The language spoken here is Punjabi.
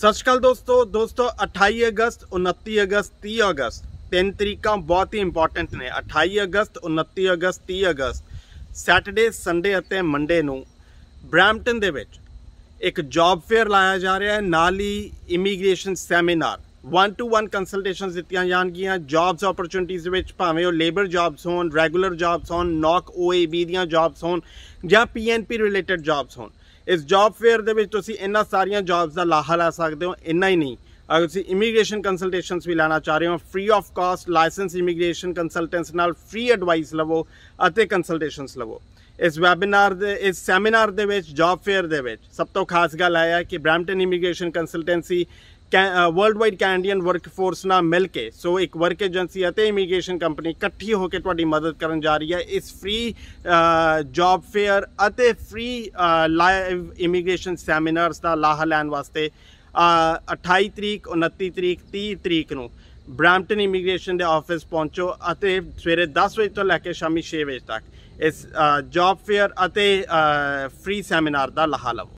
ਸਤਿ ਸ਼੍ਰੀ ਅਕਾਲ ਦੋਸਤੋ ਦੋਸਤੋ 28 ਅਗਸਤ 29 ਅਗਸਤ 30 ਅਗਸਤ ਤਿੰਨ ਤਰੀਕਾਂ ਬਹੁਤ ਹੀ ਇੰਪੋਰਟੈਂਟ ਨੇ 28 ਅਗਸਤ 29 ਅਗਸਤ 30 ਅਗਸਤ ਸੈਟਰਡੇ ਸੰਡੇ ਅਤੇ ਮੰਡੇ ਨੂੰ ਬ੍ਰੈਂਪਟਨ ਦੇ ਵਿੱਚ ਇੱਕ ਜੌਬ ਫੇਅਰ ਲਾਇਆ ਜਾ ਰਿਹਾ ਹੈ ਨਾਲ ਹੀ ਇਮੀਗ੍ਰੇਸ਼ਨ ਸੈਮੀਨਾਰ 1 ਟੂ 1 ਕੰਸਲਟੇਸ਼ਨਸ ਦਿੱਤੀਆਂ ਜਾਣਗੀਆਂ ਜੌਬਸ ਓਪਰਚੁਨਿਟੀਆਂ ਦੇ ਵਿੱਚ ਭਾਵੇਂ ਉਹ ਲੇਬਰ ਜੌਬਸ ਹੋਣ ਰੈਗੂਲਰ ਜੌਬਸ ਹੋਣ ਨੌਕ ਓਏਬੀ ਦੀਆਂ ਜੌਬਸ ਹੋਣ ਜਾਂ ਪੀਐਨਪੀ ਰਿਲੇਟਡ ਜੌਬਸ ਹੋਣ ਇਸ ਜੌਬ ਫੇਅਰ ਦੇ ਵਿੱਚ ਤੁਸੀਂ ਇਹਨਾਂ ਸਾਰੀਆਂ ਜੌਬਸ ਦਾ ਲਾਹਾ ਲੈ ਸਕਦੇ ਹੋ ਇੰਨਾ ਹੀ ਨਹੀਂ ਅਗਰ ਤੁਸੀਂ ਇਮੀਗ੍ਰੇਸ਼ਨ ਕੰਸਲਟੇਸ਼ਨਸ ਵੀ ਲੈਣਾ ਚਾਹ ਰਹੇ ਹੋ free of cost licence immigration consultants ਨਾਲ ਫ੍ਰੀ ਐਡਵਾਈਸ ਲਵੋ ਅਤੇ ਕੰਸਲਟੇਸ਼ਨਸ ਲਵੋ ਇਸ ਵੈਬਿਨਾਰ ਦੇ ਇਸ ਸੈਮੀਨਾਰ ਦੇ ਵਿੱਚ ਜੌਬ ਫੇਅਰ ਦੇ ਵਿੱਚ ਸਭ ਤੋਂ ਖਾਸ ਗੱਲ ਆਇਆ ਕਿ Brampton immigration consultancy worldwide Canadian workforce ਨਾਲ ਮਿਲ ਕੇ ਸੋ ਇੱਕ ਵਰਕ ਏਜੰਸੀ ਅਤੇ ਇਮੀਗ੍ਰੇਸ਼ਨ ਕੰਪਨੀ ਇਕੱਠੀ ਹੋ ਕੇ ਤੁਹਾਡੀ ਮਦਦ ਕਰਨ ਜਾ ਰਹੀ ਹੈ ਇਸ ਫ੍ਰੀ ਜੌਬ ਫੇਅਰ ਅਤੇ ਫ੍ਰੀ ਲਾਈਵ ਇਮੀਗ੍ਰੇਸ਼ਨ ਸੈਮੀਨਾਰਸ ਦਾ ਲਾਹਾ ਲੈਣ ਵਾਸਤੇ 28 ਤਰੀਕ 29 ਤਰੀਕ 30 ਤਰੀਕ ਨੂੰ ਬ੍ਰੈਂਪਟਨ ਇਮੀਗ੍ਰੇਸ਼ਨ ਦੇ ਆਫਿਸ ਪਹੁੰਚੋ ਅਤੇ ਸਵੇਰੇ 10 ਵਜੇ ਤੋਂ ਲੈ ਕੇ ਸ਼ਾਮੀ 6 ਵਜੇ ਤੱਕ ਇਸ ਜੌਬ ਫੇਅਰ ਅਤੇ ਫ੍ਰੀ ਸੈਮੀਨਾਰ ਦਾ ਲਾਹਾ ਲਵੋ